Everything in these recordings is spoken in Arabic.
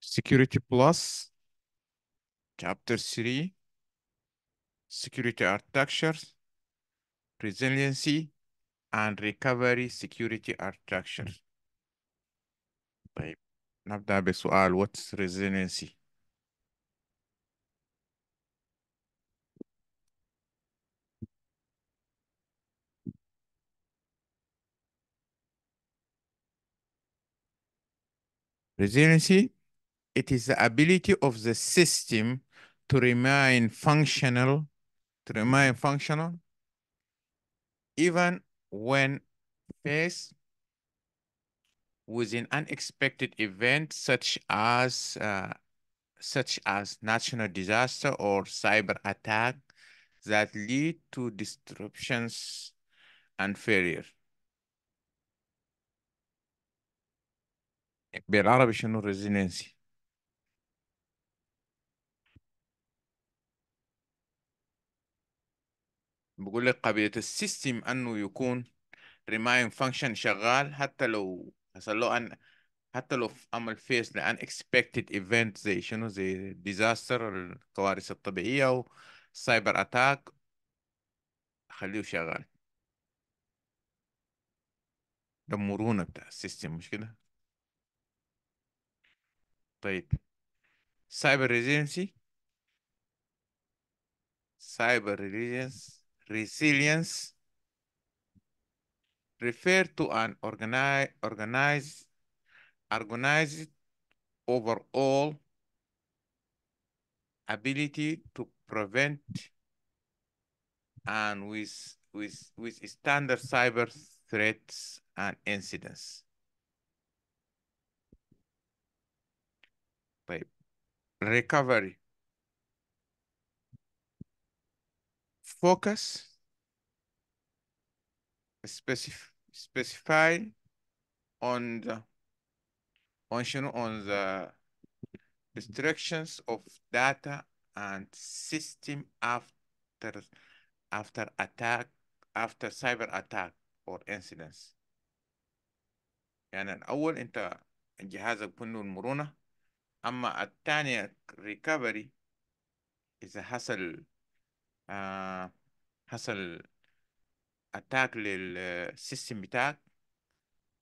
Security Plus, Chapter 3, Security Architectures, Resiliency, and Recovery Security Architecture. طيب نبدأ بسؤال What's Resiliency? Resiliency it is the ability of the system to remain functional, to remain functional, even when faced with an unexpected event such as uh, such as national disaster or cyber attack that lead to disruptions and failure. بالعربي شنو resiliency بقول لك قابلية السيستم انه يكون remind function شغال حتى لو حصل له ان حتى لو عمل فيس لان expected event زي شنو زي disaster الكوارث الطبيعية او cyber attack خليه شغال ده مرونة بتاع السيستم مش كده طيب cyber resiliency cyber resilience resilience refer to an organize organized, organized overall ability to prevent and with, with, with standard cyber threats and incidents. Recovery. focus, specif specify on the function on the restrictions of data and system after after attack after cyber attack or incidents يعني الأول أنت جهازك بنه المرونة أما الثانية ريكفري إذا حصل آه حصل اتاك للسيستم بتاعك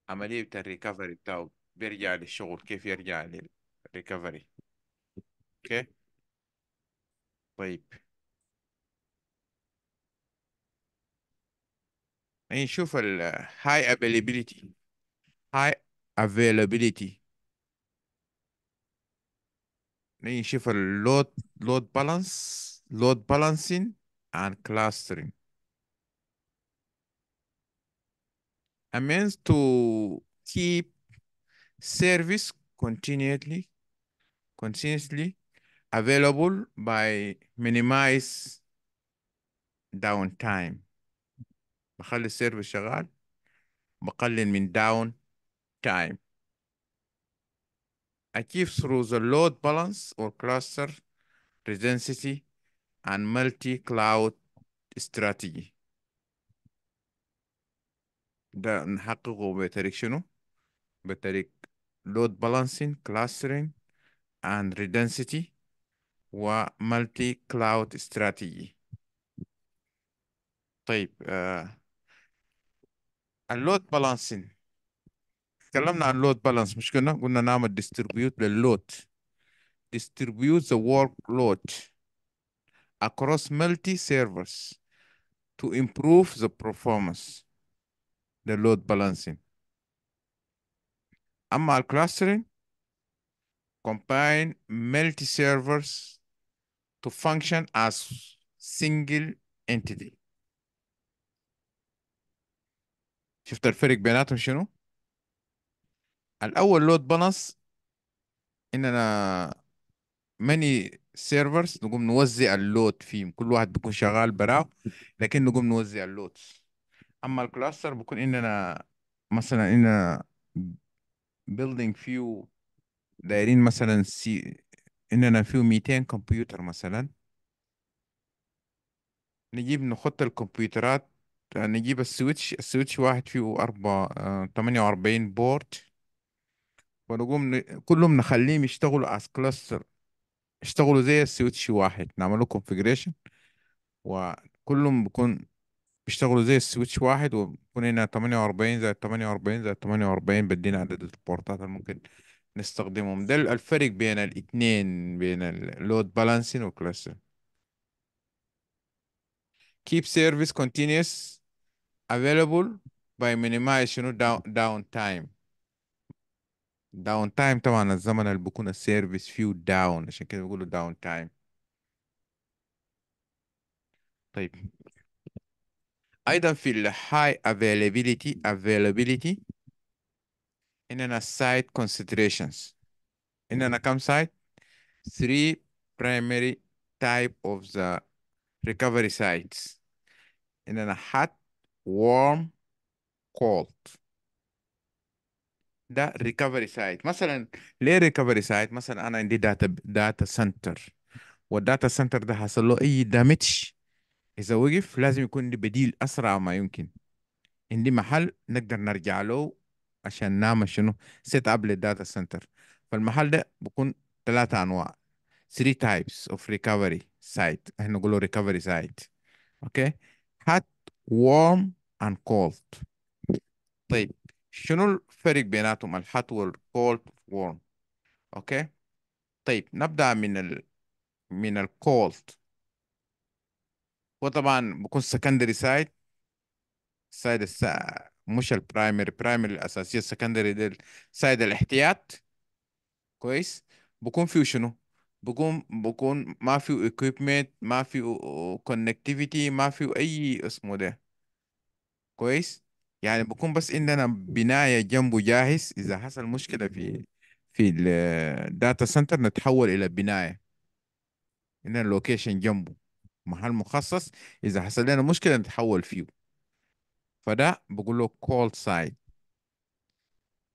عملية بتاع الريكفري بتاعه بيرجع للشغل كيف يرجع للريكفري اوكي طيب نشوف إيه، ال high availability high availability نشوف إيه، load load balance load balancing, and clustering. I means to keep service continually, continuously available by minimize downtime. بخلي السيرفيس شغال بقلل من داون تايم through the load balance or cluster redensity and multi-cloud strategy ده نحققه بطريق شنو؟ بطريق load balancing, clustering and redundancy و multi-cloud strategy طيب آه. اللود بالانسين تكلمنا عن لود بالانس مش كنا قلنا نعمل ديستريبيوت لللود distribute the workload across multi-servers to improve the performance, the load balancing. ML clustering combine multi-servers to function as single entity. شفت الفرق بيناتهم شنو؟ الأول لود بالانس إننا many سيرفرز نقوم نوزع اللود فيهم كل واحد بيكون شغال براه لكن نقوم نوزع اللود اما الكلاستر بكون اننا مثلا اننا بيلدينج فيو دايرين مثلا سي اننا فيو 200 كمبيوتر مثلا نجيب نحط الكمبيوترات نجيب السويتش السويتش واحد فيه أربعة آه، تمانية وأربعين بورت ونقوم ن... كلهم نخليهم يشتغلوا أس كلاستر اشتغلوا زي السويتش واحد نعمل لكم كونفجريشن وكلهم بيكون بيشتغلوا زي السويتش واحد وبكون هنا 48 زائد 48 زائد 48 بدينا عدد البورتات اللي ممكن نستخدمهم ده الفرق بين الاثنين بين اللود بالانسين والكلاستر keep service continuous available by minimize شنو down, down time داون تايم طبعا الزمن اللي بيكون السيرفيس فيه داون عشان كده بيقولوا داون تايم طيب ايضا في الهاي availability availability اننا site considerations اننا كم سايت 3 primary type of the recovery sites اننا hot warm cold ده ريكفري سايت مثلا ليه ريكفري سايت مثلا انا عندي داتا داتا سنتر والداتا سنتر ده حصل له اي دامج اذا وقف لازم يكون عندي بديل اسرع ما يمكن عندي محل نقدر نرجع له عشان نعمل شنو سيت اب للداتا سنتر فالمحل ده بيكون ثلاثة انواع 3 تايبس اوف ريكفري سايت احنا نقوله ريكفري سايت اوكي هات warm and cold طيب شنو الفرق بيناتهم الهات والكولد وورم اوكي طيب نبدا من ال... من الكولد وطبعا بكون سكندري سايد سايد السا... مش البرايمري برايمري الاساسيه السكندري دي سايد الاحتياط كويس بكون فيه شنو بكون بكون ما فيه equipment ما فيه connectivity ما فيه اي اسمه ده كويس يعني بكون بس ان انا بنايه جنبه جاهز اذا حصل مشكله في في الداتا سنتر نتحول الى بنايه ان اللوكيشن جنبه محل مخصص اذا حصل لنا مشكله نتحول فيه فده بقول له كول سايد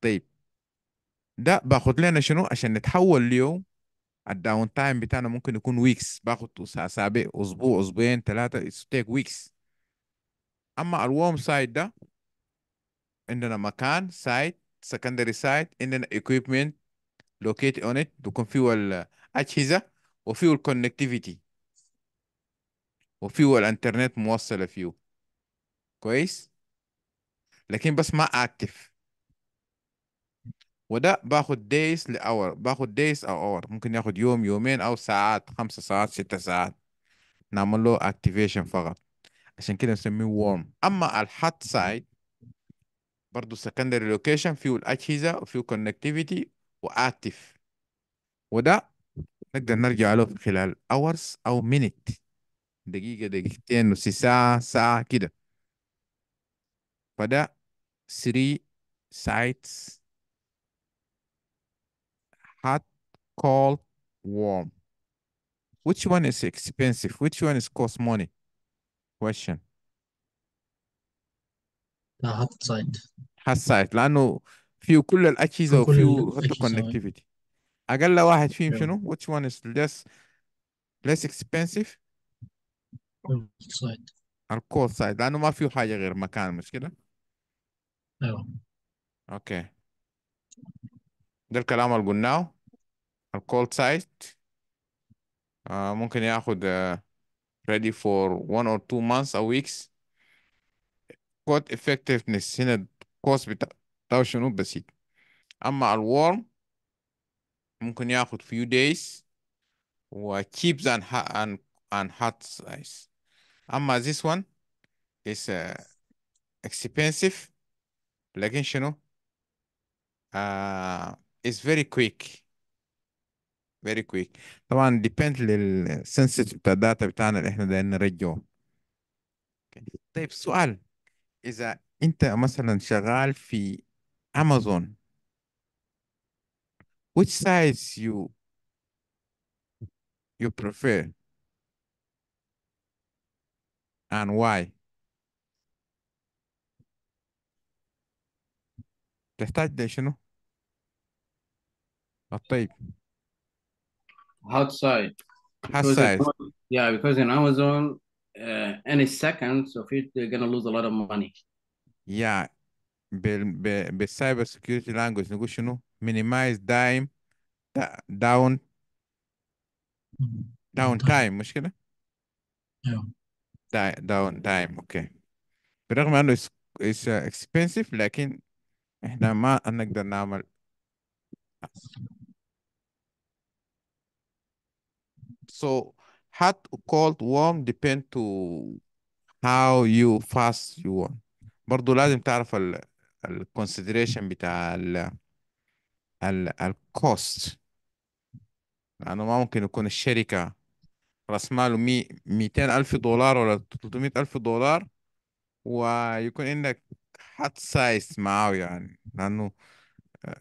طيب ده باخد لنا شنو عشان نتحول ليوم الداون تايم بتاعنا ممكن يكون ويكس باخد اسابيع اسبوع اسبوعين ثلاثه تيك ويكس اما الوام سايد ده عندنا مكان سايت سكندري سايت عندنا equipment لوكيت اون ات بيكون فيه الاجهزه وفيه الكونكتيفيتي وفيه الانترنت موصله فيه كويس لكن بس ما اكتف وده باخد days لاور باخد days او اور ممكن ياخد يوم يومين او ساعات خمسة ساعات ستة ساعات نعمل له اكتيفيشن فقط عشان كده نسميه warm اما الهات سايت برضه السكندري لوكيشن فيه الاجهزه وفيه كونكتيفيتي واكتف وده نقدر نرجع له خلال اورز او مينيت دقيقه دقيقتين نص ساعه ساعه كده فده 3 sites hot cold warm which one is expensive which one is cost money question لا حاطط سايد حسيت لانه فيه كل الاجهزه كل وفيه حتى الكونكتيفيتي اقل واحد فيهم شنو which one is less less expensive سايد الكول سايد لانه ما فيه حاجه غير مكان مش ايوه اوكي ده الكلام اللي قلناه الكول آه، سايد ممكن ياخد uh, ready for one or two months or weeks كوت افكتفنس هنا الكوست بتاع شنو بسيط اما على الورم ممكن ياخد فيو دايز و cheaps ان ان هات سايز اما this وان از اكسبنسيف لكن شنو uh, is very quick very quick طبعا depend للسنسيتيف بتاع data بتاعنا اللي احنا دايرين نرجعه okay. طيب سؤال إذا أنت مثلا شغال في أمازون which size you you prefer and why? تحتاج ده شنو؟ الطيب hot side hot size yeah because in Amazon uh, any seconds of it, they're going to lose a lot of money. Yeah. be be بالسايبرسكيورتي لانجوج نقول شنو؟ minimize time down down time مش كده؟ yeah. down time okay. برغم انه it's it's uh, expensive لكن احنا ما نقدر نعمل so Hot, cold, warm depend to how you fast you want برضو لازم تعرف ال ال consideration بتاع ال ال ال cost لأنه ما ممكن يكون الشركة رأس ماله مي ميتين ألف دولار ولا تلتمية ألف دولار ويكون عندك hot size معاه يعني لأنه آه،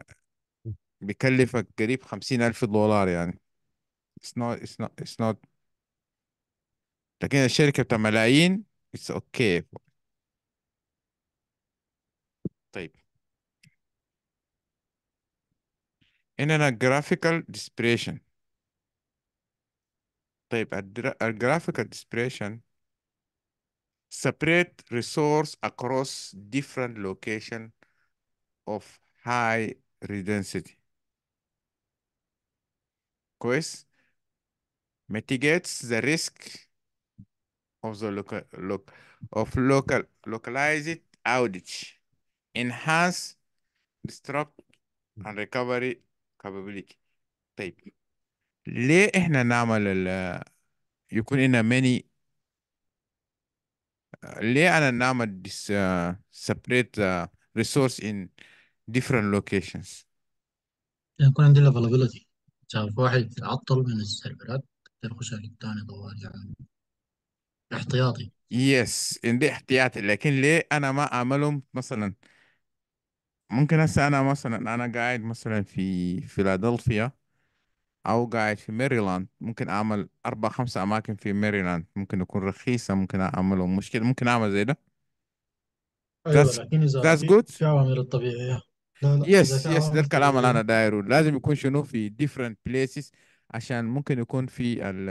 بيكلفك قريب خمسين ألف دولار يعني it's not it's not it's not لكن الشركة بتاع ملايين اتس okay. طيب هنا graphical dispersion طيب graphical dispersion separate resource across different location of high redensity كويس mitigates the risk of the local look of local localized outage, enhance destruct and recovery capability. طيب ليه احنا نعمل ال يكون لنا many ليه انا نعمل this uh, separate uh, resource in different locations؟ يكون عندي availability تعرف واحد عطل من السيرفرات تخش على الثاني طوال يعني احتياطي يس عندي احتياطي لكن ليه انا ما اعملهم مثلا ممكن هسه انا مثلا انا قاعد مثلا في فيلادلفيا او قاعد في ميريلاند ممكن اعمل اربع خمسة اماكن في ميريلاند ممكن يكون رخيصة ممكن اعملهم مشكلة ممكن اعمل زي ده ايوه that's لكن اذا that's في good في عوامل الطبيعيه لا لا اذا في يس ده عوامل الكلام اللي انا دايره لازم يكون شنو في different places عشان ممكن يكون في ال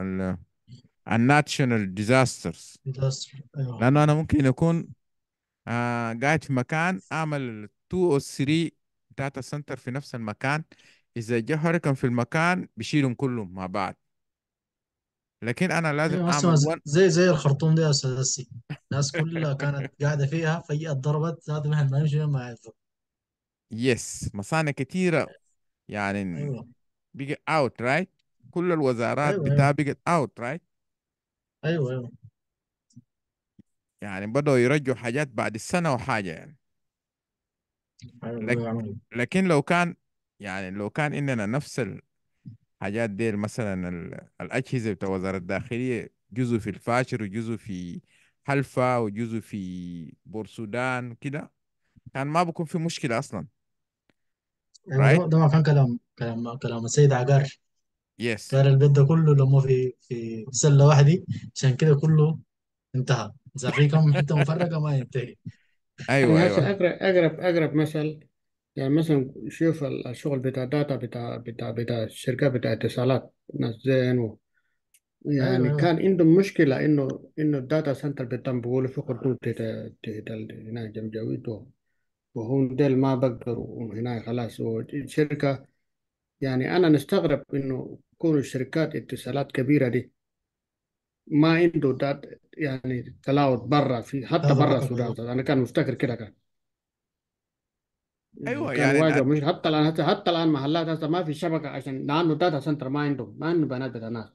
ال الناتشونال أيوة. ديزاسترز لانه انا ممكن اكون آه قاعد في مكان اعمل 2 او 3 داتا سنتر في نفس المكان اذا جاء هوريكان في المكان بشيلهم كلهم مع بعض لكن انا لازم أيوة اعمل ون... زي زي الخرطوم دي يا استاذ السي الناس كلها كانت قاعده فيها فجاه ضربت ذات مهل ما نمشي ما يعرفوا يس مصانع كثيره يعني ايوه بقى اوت رايت كل الوزارات أيوة, أيوة. بتاعها أيوة. بقت اوت رايت ايوه ايوه يعني بدأوا يرجعوا حاجات بعد السنة وحاجة يعني ايوه لك- يعني. لكن لو كان يعني لو كان إننا نفس الحاجات دي مثلا الأجهزة بتاع وزارة الداخلية جزء في الفاشر وجزء في حلفة وجزء في بورسودان كده كان ما بكون في مشكلة أصلا ايوه يعني رايت ده ما كان كلام كلام كلام السيد عقار يس كان البيت ده كله لما في في سله واحده عشان كده كله انتهى اذا في كم حته مفرقه ما ينتهي يعني ايوه هسه ايوه اقرب اقرب اقرب مثل يعني مثلا شوف الشغل بتاع داتا بتاع بتاع بتاع الشركات بتاع اتصالات ناس زين و يعني ايوه يعني ايوه كان عندهم مشكلة إنه إنه الداتا سنتر بتاعهم بيقولوا في خطوط هنا تت- وهون ديل ما بقدروا هنا خلاص الشركة يعني أنا نستغرب إنه يكون الشركات اتصالات كبيرة دي ما عنده دات يعني تلاوت برا في حتى برا السودان أنا كان مفتكر كده كان ايوه كان يعني واجه مش حتى الان حتى, حتى الان محلات هسه ما في شبكه عشان لانه داتا سنتر ما عندهم ما عنده بيانات بتاع ناس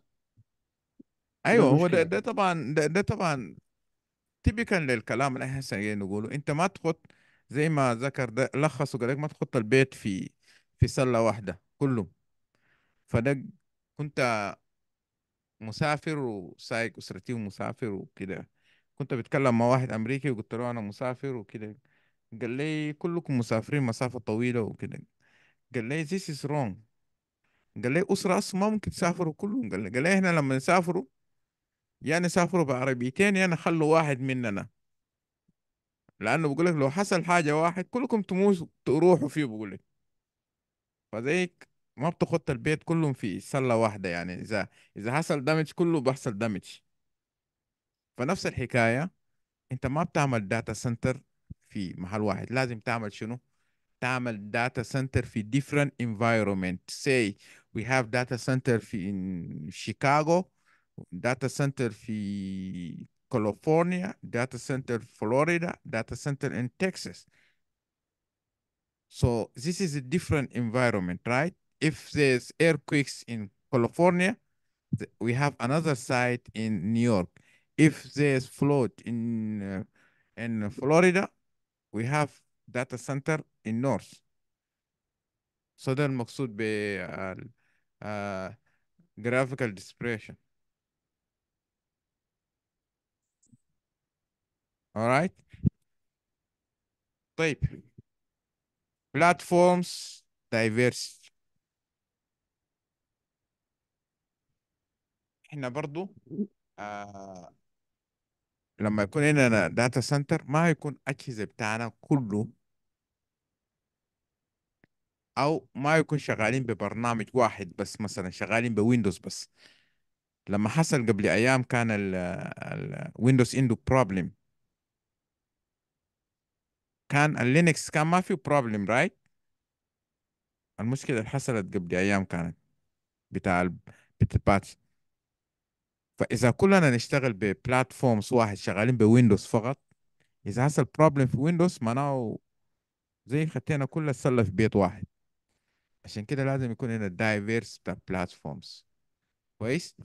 ايوه هو ده, ده طبعا ده, ده طبعا تبقى للكلام اللي احنا جايين نقوله انت ما تحط زي ما ذكر ده لخص وقال لك ما تحط البيت في في سله واحده كله فده كنت مسافر وسايق اسرتي ومسافر وكده كنت بتكلم مع واحد امريكي وقلت له انا مسافر وكده قال لي كلكم مسافرين مسافه طويله وكده قال لي this is wrong قال لي اسره اصلا ما ممكن تسافروا كلهم قال لي قال لي احنا لما نسافروا يا يعني نسافروا بعربيتين يا يعني نخلوا واحد مننا لانه بقول لك لو حصل حاجه واحد كلكم تموتوا تروحوا فيه بقول لك فزيك ما بتخط البيت كلهم في سلة واحدة يعني إذا إذا حصل دامج كله بحصل دامج فنفس الحكاية أنت ما بتعمل داتا سنتر في محل واحد لازم تعمل شنو؟ تعمل داتا سنتر في different environment say we have data center في شيكاغو data center في كاليفورنيا data center فلوريدا data center in Texas So this is a different environment, right? If there's earthquakes in California, we have another site in New York. If there's flood in uh, in Florida, we have data center in North. So ده المقصود be graphical dispersion. All right. طيب platforms diversity احنا برضو آه لما يكون عندنا داتا سنتر ما يكون اجهزه بتاعنا كله او ما يكون شغالين ببرنامج واحد بس مثلا شغالين بويندوز بس لما حصل قبل ايام كان الويندوز عنده بروبلم كان اللينكس كان ما في بروبلم رايت المشكله اللي حصلت قبل ايام كانت بتاع الباتش فاذا كلنا نشتغل ببلاتفورمز واحد شغالين بويندوز فقط اذا حصل بروبلم في ويندوز معناه زي خطينا كل السله في بيت واحد عشان كده لازم يكون هنا دايفيرس بتاع بلاتفورمز كويس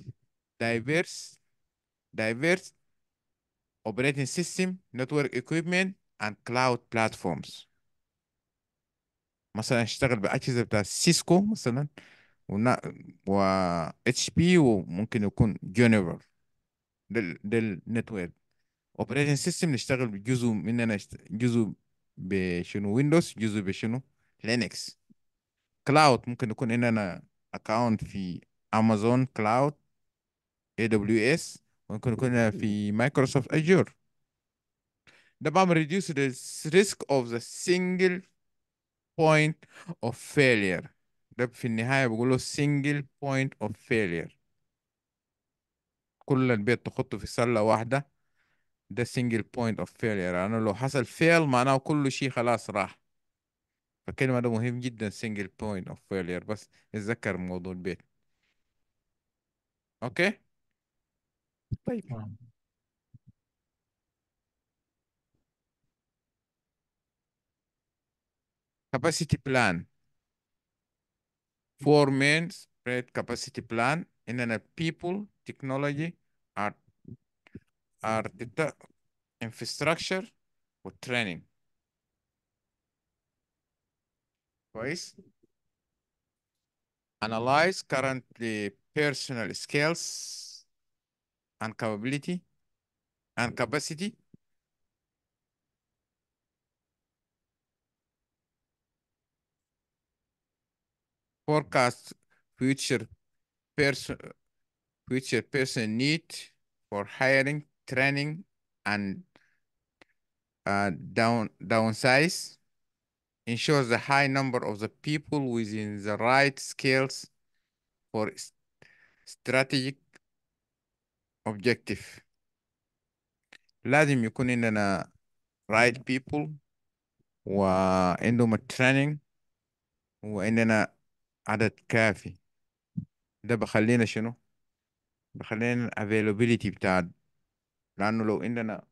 دايفيرس دايفيرس اوبريتنج سيستم نتورك equipment and cloud platforms مثلا اشتغل باجهزه بتاع سيسكو مثلا و اتش بي وممكن يكون جونيفر ده النتورك اوبريتنج سيستم نشتغل بجزء مننا جزء بشنو ويندوز جزء بشنو لينكس كلاود ممكن يكون اننا اكونت في امازون كلاود اي دبليو اس ممكن يكون في مايكروسوفت اجور the bomb reduces the risk of the single point of failure ده في النهاية بقول له single point of failure كل البيت تخطه في سلة واحدة ده single point of failure أنا لو حصل fail معناه كل شيء خلاص راح فالكلمة ده مهم جدا single point of failure بس اتذكر موضوع البيت اوكي طيب capacity plan. Four main spread capacity plan and then a people, technology, art, art infrastructure or training. Voice. Analyze currently personal skills and capability and capacity forecast future person future person need for hiring, training, and uh, down downsize ensures the high number of the people within the right skills for strategic objective. لازم يكون عندنا right people وعندهم التريننج وعندنا عدد كافي ده بخلينا شنو بخلينا availability بتاع لانه لو عندنا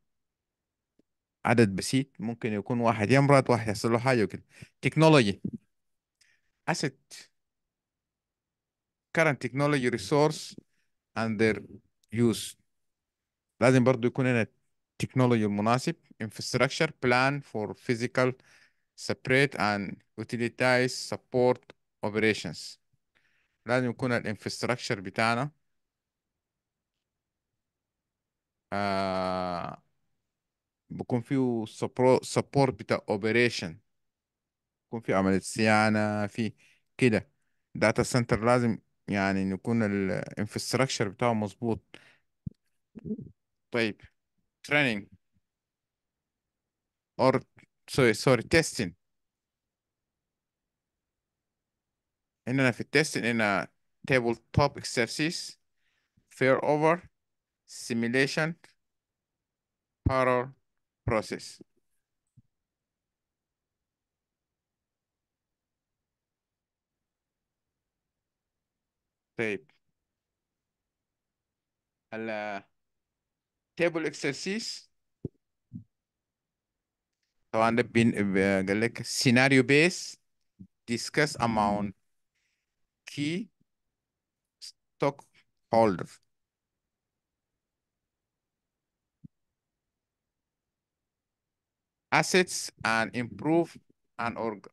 عدد بسيط ممكن يكون واحد يمرض واحد يحصل له حاجه وكده تكنولوجي asset current technology resource and their use لازم برضو يكون هنا التكنولوجي المناسب infrastructure plan for physical separate and utilities support operations لازم يكون الانفستراكشر بتاعنا آه بكون فيه سبورت بتاع اوبريشن يكون في عملية صيانة في كده داتا سنتر لازم يعني يكون الانفستراكشر بتاعه مظبوط طيب training or sorry sorry testing هنا في التيست هنا table top exercises fair over simulation parallel process طيب ال uh, table exercise طبعا ده قال لك scenario based discuss amount key stockholder. Assets and improve and org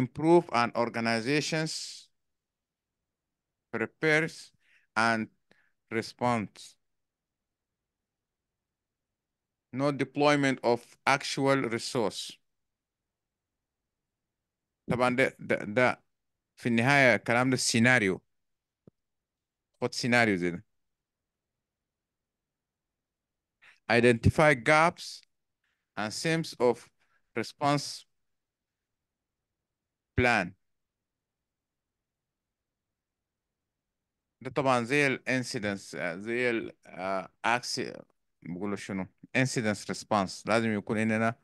improve an organization's prepares and response. No deployment of actual resource. The ده the في النهاية الكلام ده السيناريو خد سيناريو زي ده identify gaps and seams of response plan ده طبعا زي ال incidents زي ال الاكسي آه، بقولوا شنو incidence response لازم يكون عندنا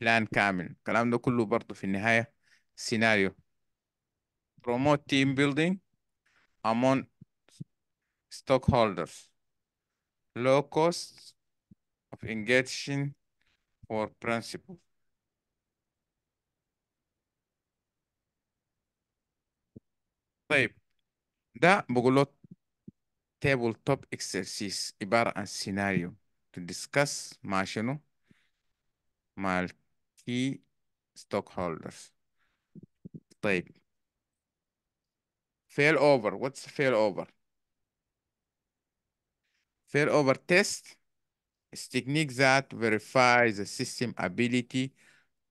بلان كامل الكلام ده كله برضه في النهاية سيناريو promote team building among stockholders, low cost of engaging for principal. طيب ده بقول tabletop table top exercise عبارة عن scenario to discuss مع شنو؟ مع stockholders. طيب fail over what's fail over fail over test is technique that verifies the system ability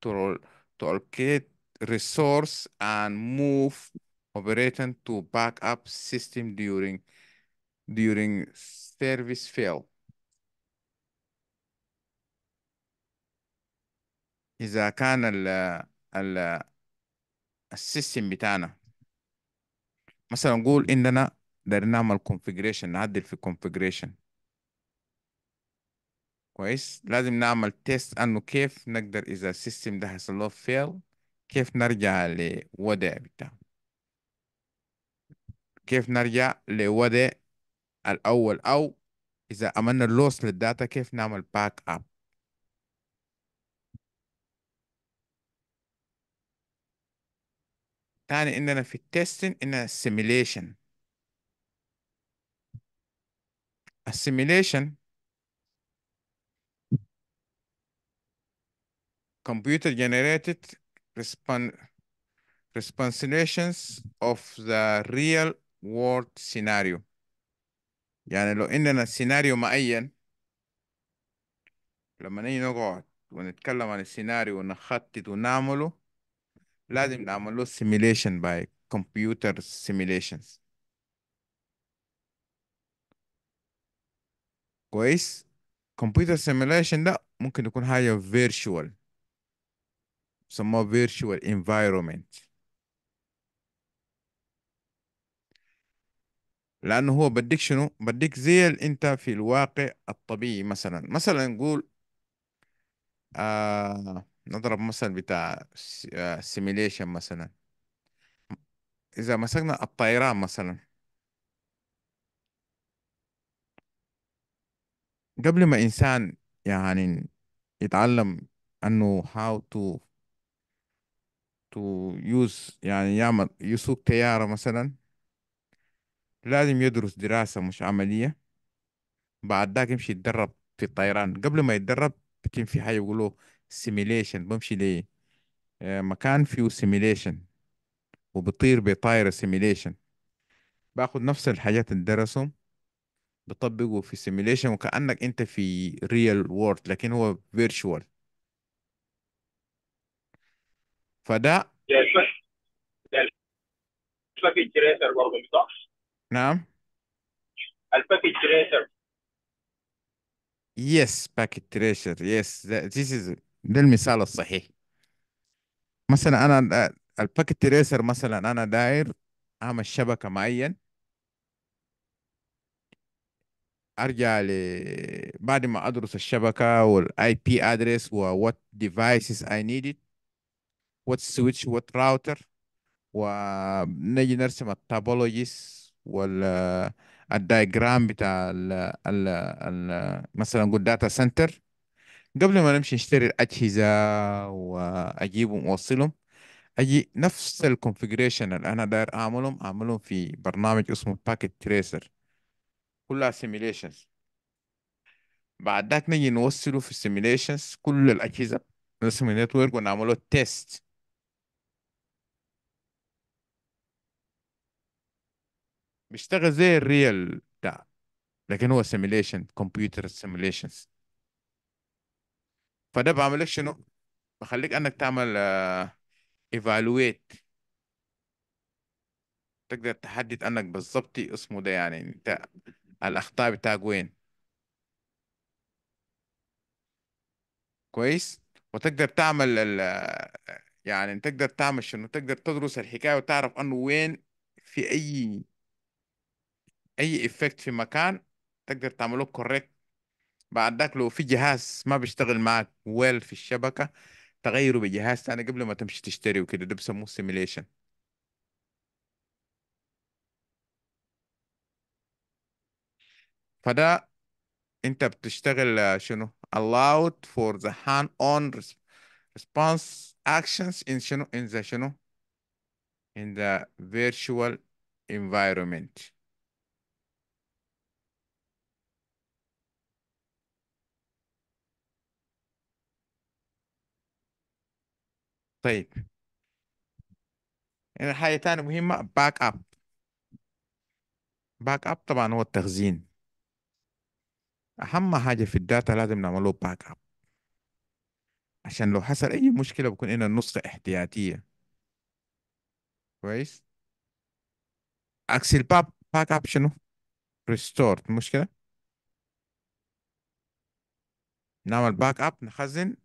to to allocate resource and move operating to backup system during during service fail. إذا كان ال ال السيستم بتاعنا مثلا نقول اننا دارين نعمل كونفجريشن نعدل في الكونفجريشن كويس لازم نعمل تيست انه كيف نقدر اذا السيستم ده حصل له فيل كيف نرجع لوضع بتاعه كيف نرجع لوضع الاول او اذا عملنا لوس للداتا كيف نعمل باك اب يعني اننا في التستنج اننا السيميليشن السيميليشن computer generated ريسبونسيليشنز اوف of the real world scenario يعني لو عندنا سيناريو معين لما نيجي نقعد ونتكلم عن السيناريو ونخطط ونعمله لازم نعمل له simulation by computer simulations كويس computer simulation ده ممكن يكون حاجة virtual بسموها virtual environment لأنه هو بديك شنو بديك زي اللي أنت في الواقع الطبيعي مثلا مثلا نقول آه نضرب مثل بتاع سيميليشن آه، مثلا إذا مسكنا الطيران مثلا قبل ما إنسان يعني يتعلم أنه how to to use يعني يعمل يسوق طيارة مثلا لازم يدرس دراسة مش عملية بعد ذاك يمشي يتدرب في الطيران قبل ما يتدرب في حاجة يقولوا سيميليشن بمشي لي آه، مكان فيه سيميليشن وبطير بطايرة سيميليشن باخد نفس الحاجات اللي درسهم بطبقه في سيميليشن وكأنك انت في ريال وورد لكن هو فيرتشوال فده الباكج ريسر برضه نعم الباكج ريسر يس باكج treasure. يس ذيس از ده المثال الصحيح مثلا انا الباكت تريسر مثلا انا داير اعمل شبكه معين ارجع ل بعد ما ادرس الشبكه والاي بي ادرس وات ديفايسز اي نيدد وات سويتش وات راوتر ونجي نرسم التابولوجيز وال الدايجرام بتاع ال ال ال مثلا نقول داتا سنتر قبل ما نمشي نشتري الأجهزة وأجيبهم وأوصلهم أجي نفس الكونفجريشن اللي أنا داير أعملهم أعملهم في برنامج اسمه باكيت تريسر كلها سيميليشنز بعد ذاك نجي نوصله في السيميليشنز كل الأجهزة نرسم النتورك ونعمله تيست بيشتغل زي الريال ده لكن هو سيميليشن كمبيوتر سيميليشنز فده بعمل لك شنو بخليك انك تعمل ايفالويت آه، تقدر تحدد انك بالظبط اسمه ده يعني انت الاخطاء بتاعك وين كويس وتقدر تعمل ال آه، يعني تقدر تعمل شنو تقدر تدرس الحكايه وتعرف انه وين في اي اي افكت في مكان تقدر تعمله كوريكت بعد ذاك لو في جهاز ما بيشتغل معك ويل في الشبكة تغيره بجهاز تاني قبل ما تمشي تشتري وكده ده بسموه سيميليشن فده انت بتشتغل آه، شنو allowed for the hand on response actions in شنو in the شنو in the virtual environment طيب حاجة تانية مهمة باك اب باك اب طبعا هو التخزين أهم حاجة في الداتا لازم نعمله باك اب عشان لو حصل أي مشكلة بكون هنا نسخة احتياطية كويس عكس الباب باك اب شنو ريستور مشكلة نعمل باك اب نخزن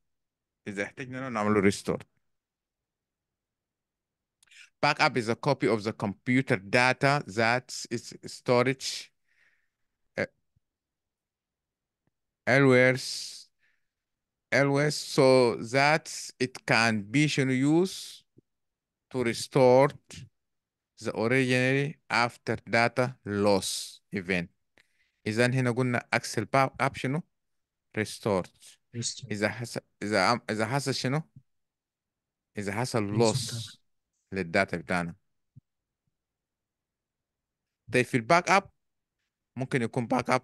إذا احتجنا نعمله ريستور Backup is a copy of the computer data that is storage. Uh, elsewhere, so that it can be used to restore the original after data loss event. إذا هنا قلنا أكسل باك أب Is a إذا حصل a إذا حصل شنو؟ a حصل لوس للداتا بتاعنا طيب في الباك اب ممكن يكون باك اب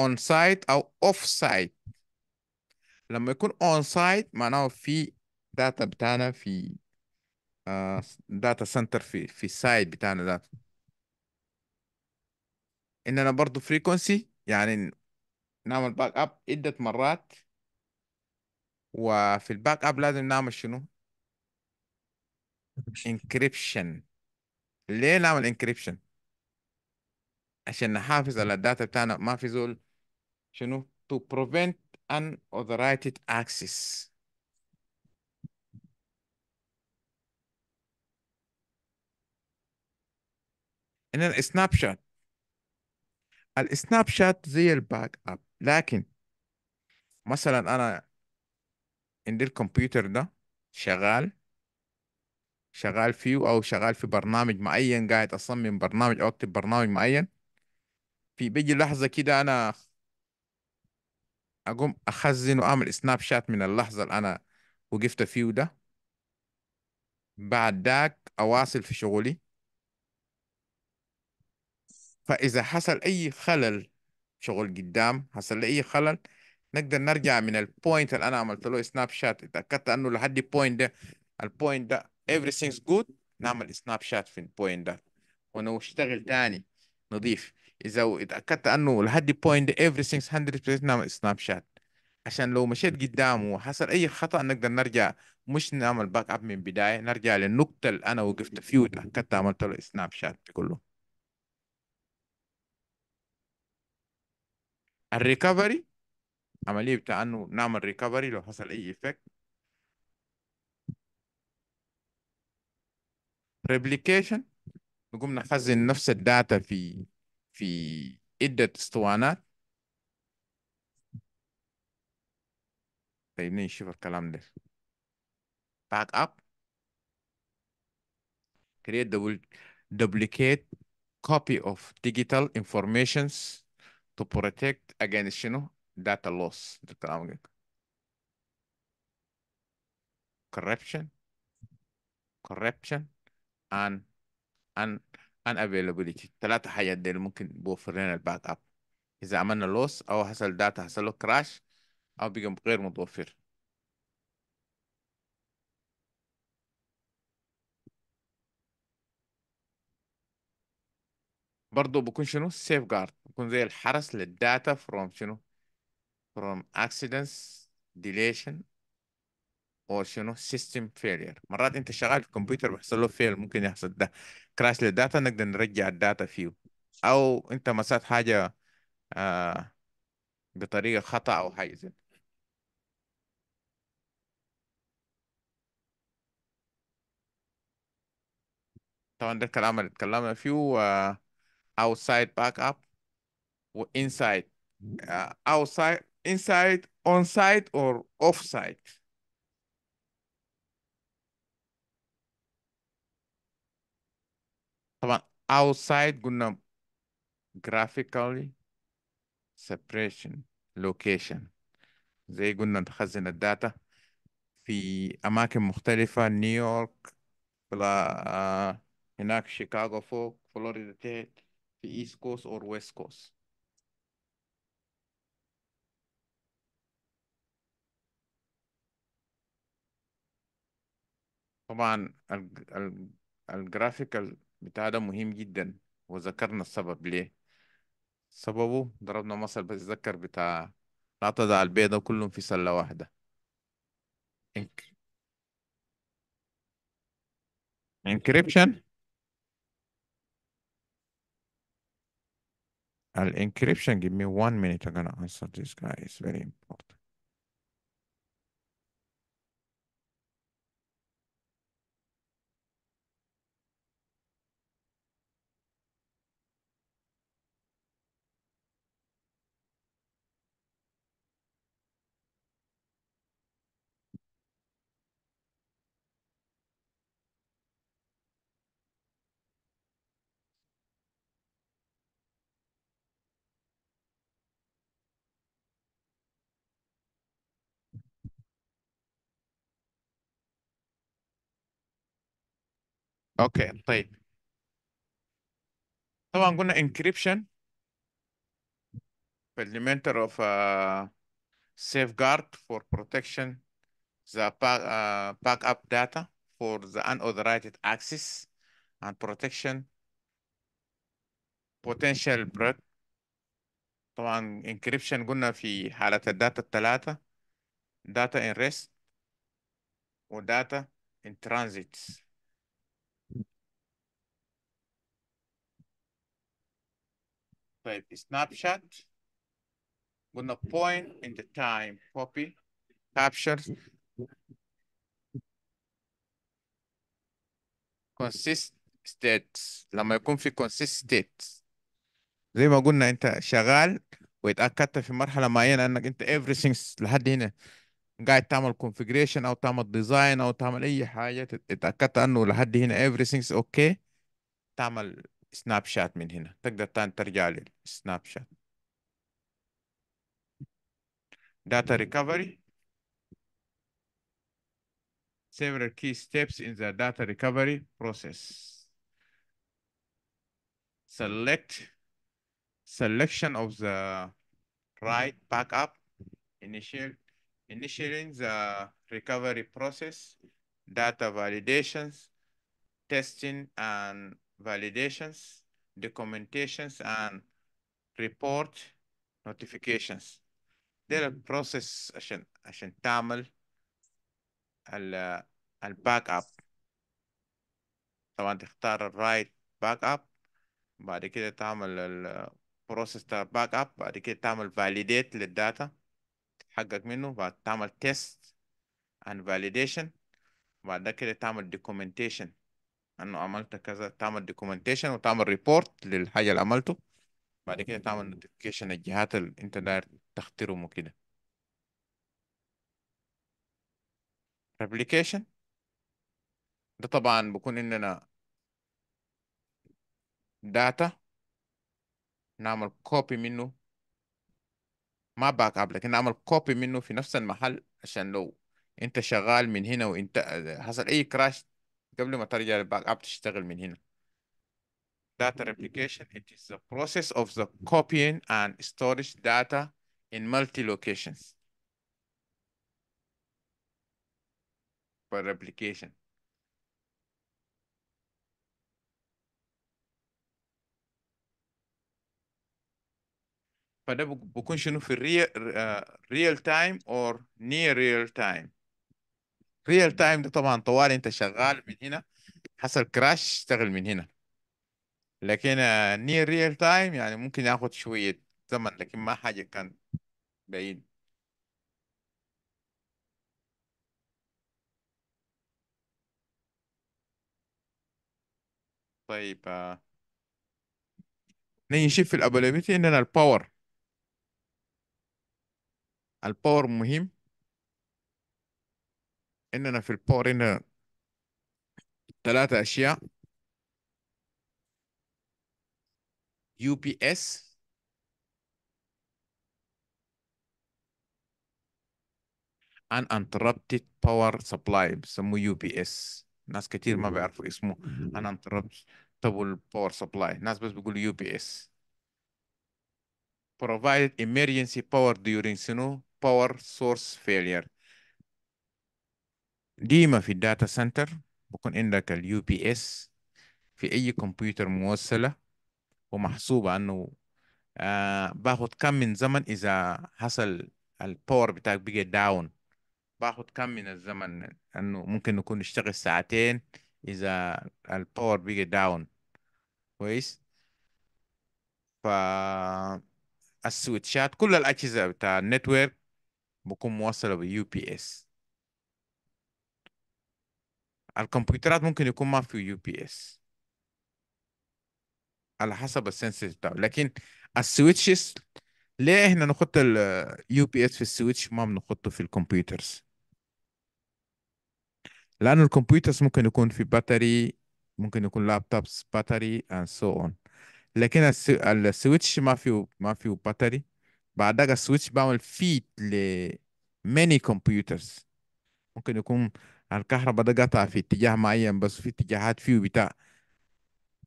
اون سايت او اوف سايت لما يكون اون سايت معناه في داتا بتاعنا في داتا آه، سنتر في في السايت بتاعنا ده اننا برضو فريكونسي يعني نعمل باك اب عدة مرات وفي الباك اب لازم نعمل شنو انكريبشن ليه نعمل انكريبشن عشان نحافظ على الداتا بتاعنا ما في زول شنو to prevent unauthorized access ان السناب شات السناب شات زي الباك اب لكن مثلا انا عندي الكمبيوتر ده شغال شغال فيه او شغال في برنامج معين قاعد اصمم برنامج او اكتب برنامج معين في بيجي لحظه كده انا اقوم اخزن واعمل سناب شات من اللحظه اللي انا وقفت فيه ده بعد ذاك اواصل في شغلي فاذا حصل اي خلل شغل قدام حصل لي اي خلل نقدر نرجع من البوينت اللي انا عملت له سناب شات اتاكدت انه لحد البوينت ده البوينت ده everything's good نعمل سناب شات في البوينت ده ونشتغل تاني نضيف اذا اتاكدت انه لحد البوينت ده everything's 100% نعمل سناب شات عشان لو مشيت قدام وحصل اي خطا نقدر نرجع مش نعمل باك اب من بدايه نرجع للنقطه اللي انا وقفت فيه وتاكدت عملت له سناب شات كله الريكفري عمليه بتاع انه نعمل ريكفري لو حصل اي افكت ريبليكيشن نقوم نخزن نفس الداتا في في عدة اسطوانات طيب نشوف الكلام ده باك اب create double duplicate copy of digital informations to protect against شنو data loss الكلام ده corruption corruption ان ان ان افيلابيلتي الثلاثه حاجات دي ممكن بوفر لنا الباك اب اذا عملنا لوس او حصل داتا حصل له كراش او بقى غير متوفر برضه بكون شنو سيف جارد بكون زي الحرس للداتا فروم شنو فروم اكسيدنس ديليشن او شنو سيستم فيلير مرات انت شغال في الكمبيوتر بيحصل له فيل ممكن يحصل ده كراش للداتا نقدر نرجع الداتا فيه او انت مسات حاجه آه بطريقه خطا او حاجه زي طبعا ده الكلام اللي اتكلمنا فيه آه outside backup و inside uh, outside inside on site or off site طبعا outside قلنا graphically separation location زي قلنا نخزن الداتا في أماكن مختلفة نيويورك فلا آه، هناك شيكاغو فوق فلوريدا تحت في ايست كوست أو ويست كوست طبعا الجرافيكال بتاع ده مهم جدا وذكرنا السبب ليه سببه ضربنا مثل بتذكر بتاع لا تضع البيضة كلهم في سلة واحدة انكريبشن الانكريبشن give me one minute I'm gonna answer this guy it's very important اوكي طيب طبعا قلنا encryption implementer of a safeguard for protection the back, uh, backup data for the unauthorized access and protection potential break طبعا encryption قلنا في حالة الداتا الثلاثة data in rest و data in transit طيب سناب شات قلنا point in the time copy capture consist states لما يكون في consist states زي ما قلنا انت شغال ويتأكدت في مرحله معينه انك انت everything لحد هنا قاعد تعمل configuration او تعمل design او تعمل اي حاجه اتاكدت انه لحد هنا everything's okay تعمل سناب شات من هنا تقدر ترجع لي شات data mm-hmm. recovery several key steps in the data recovery process select selection of the right mm-hmm. backup initial initiating the recovery process data validations testing and validations, documentations, and report notifications. ده البروسيس عشان عشان تعمل ال الباك اب طبعا تختار الرايت باك اب بعد كده تعمل البروسيس تاع الباك اب بعد كده تعمل فاليديت للداتا تحقق منه بعد تعمل تيست and validation بعد كده تعمل documentation انه عملت كذا تعمل دوكيومنتيشن وتعمل ريبورت للحاجه اللي عملته بعد كده تعمل نوتيفيكيشن الجهات اللي انت داير تخترهم وكده ريبليكيشن ده طبعا بكون اننا داتا نعمل كوبي منه ما باك اب لكن نعمل كوبي منه في نفس المحل عشان لو انت شغال من هنا وانت حصل اي كراش قبل ما ترجع اب تشتغل من هنا data replication it is the process of the copying and storage data in multi locations for replication فده uh, بكون شنو في الريال real time or near real time. ريال تايم ده طبعا طوال انت شغال من هنا حصل كراش اشتغل من هنا لكن نير ريال تايم يعني ممكن ياخد شوية زمن لكن ما حاجة كان بعيد طيب آه، نيجي نشوف في الأبلابيتي عندنا الباور الباور مهم اننا في الباور هنا ثلاثة اشياء يو بي اس uninterrupted باور سبلاي بسموه يو بي اس ناس كتير ما بيعرفوا اسمه uninterruptible power supply ناس بس بيقولوا يو بي اس provided emergency power during snow power source failure ديما في الداتا سنتر بكون عندك اليو بي اس في اي كمبيوتر موصله ومحسوبه انه آه باخد كم من زمن اذا حصل الباور بتاعك بقى داون باخد كم من الزمن انه ممكن نكون نشتغل ساعتين اذا الباور بقى داون كويس ف السويتشات كل الاجهزه بتاع النتورك بكون موصله باليو بي اس الكمبيوترات ممكن يكون ما في يو بي اس على حسب السنسيتيف بتاعه لكن السويتشز ليه احنا نحط اليو بي اس في السويتش ما بنحطه في الكمبيوترز لانه الكمبيوترز ممكن يكون في باتري ممكن يكون لابتوبس باتري اند سو اون لكن السويتش ما فيه ما فيه باتري بعدك السويتش بعمل فيد ل many computers ممكن يكون الكهرباء ده قطع في اتجاه معين بس في اتجاهات فيه بتاع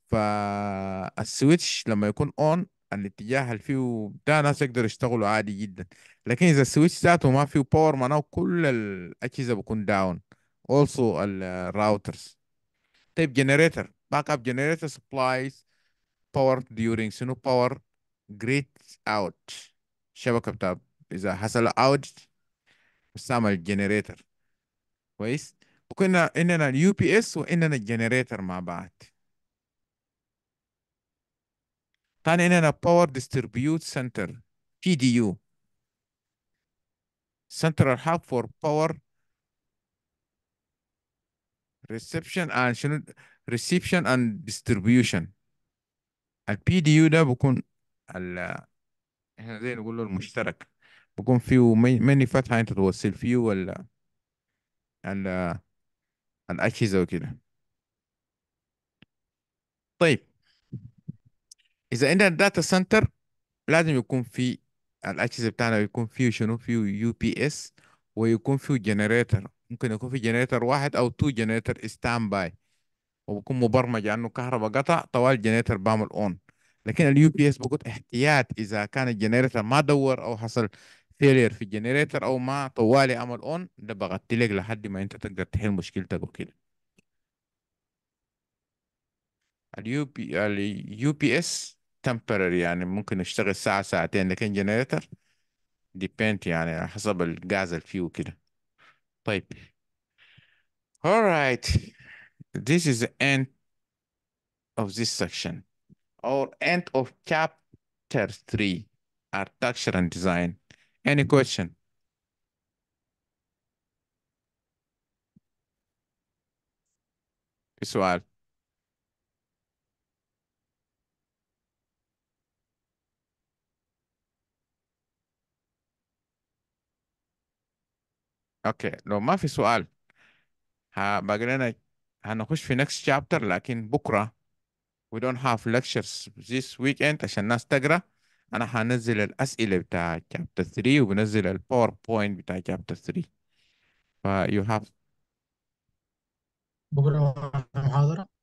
فالسويتش لما يكون اون الاتجاه اللي فيه بتاع ناس يقدروا يشتغلوا عادي جدا لكن اذا السويتش ذاته ما فيه باور معناه كل الاجهزه بكون داون also الراوترز طيب جنريتر باك اب جنريتر سبلايز باور ديورينج شنو باور جريت اوت شبكه بتاع اذا حصل اوت بستعمل جنريتر كويس وكنا اننا اليو بي اس واننا الجنريتر مع بعض ثاني اننا باور ديستريبيوت سنتر بي دي يو سنترال هاب فور باور ريسبشن اند شنو ريسبشن اند ديستريبيوشن البي دي يو ده بكون ال احنا زي نقول له المشترك بكون فيه مني فتحه انت توصل فيه ولا عن عن أجهزة وكده طيب إذا عندنا الداتا سنتر لازم يكون في الأجهزة بتاعنا يكون فيه شنو فيه يو بي اس ويكون فيه جنريتر ممكن يكون في جنريتر واحد أو تو جنريتر ستاند باي وبكون مبرمج عنه كهرباء قطع طوال الجنريتر بعمل اون لكن اليو بي اس بقول احتياط اذا كان الجنريتر ما دور او حصل فيلير في الجنريتر او ما طوالي امل اون ده بغطي لك لحد ما انت تقدر تحل مشكلتك وكده اليو بي اليو بي اس temporary يعني ممكن يشتغل ساعة ساعتين لكن جنريتر ديبنت يعني حسب الغاز اللي فيه وكده طيب alright this is the end of this section or end of chapter 3 architecture and design Any mm-hmm. question? pessoal. اوكي لو ما في سؤال باقي لنا هنخش في next chapter لكن بكره we don't have lectures this weekend عشان الناس تقرا انا هنزل الاسئله بتاع chapter 3 وبنزل الباوربوينت بتاع chapter 3 ف you have بكره محاضره